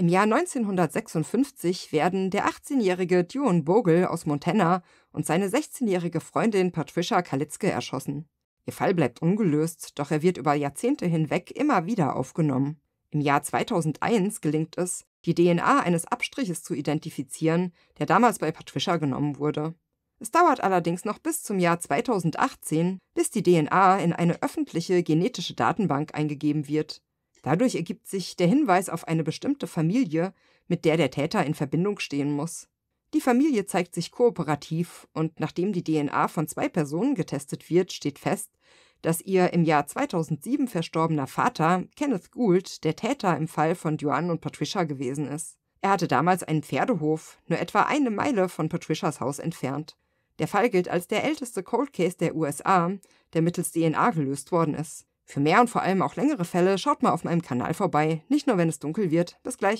Im Jahr 1956 werden der 18-jährige Duan Bogle aus Montana und seine 16-jährige Freundin Patricia Kalitzke erschossen. Ihr Fall bleibt ungelöst, doch er wird über Jahrzehnte hinweg immer wieder aufgenommen. Im Jahr 2001 gelingt es, die DNA eines Abstriches zu identifizieren, der damals bei Patricia genommen wurde. Es dauert allerdings noch bis zum Jahr 2018, bis die DNA in eine öffentliche genetische Datenbank eingegeben wird. Dadurch ergibt sich der Hinweis auf eine bestimmte Familie, mit der der Täter in Verbindung stehen muss. Die Familie zeigt sich kooperativ und nachdem die DNA von zwei Personen getestet wird, steht fest, dass ihr im Jahr 2007 verstorbener Vater, Kenneth Gould, der Täter im Fall von Joanne und Patricia gewesen ist. Er hatte damals einen Pferdehof, nur etwa eine Meile von Patricias Haus entfernt. Der Fall gilt als der älteste Cold Case der USA, der mittels DNA gelöst worden ist. Für mehr und vor allem auch längere Fälle schaut mal auf meinem Kanal vorbei, nicht nur wenn es dunkel wird. Bis gleich.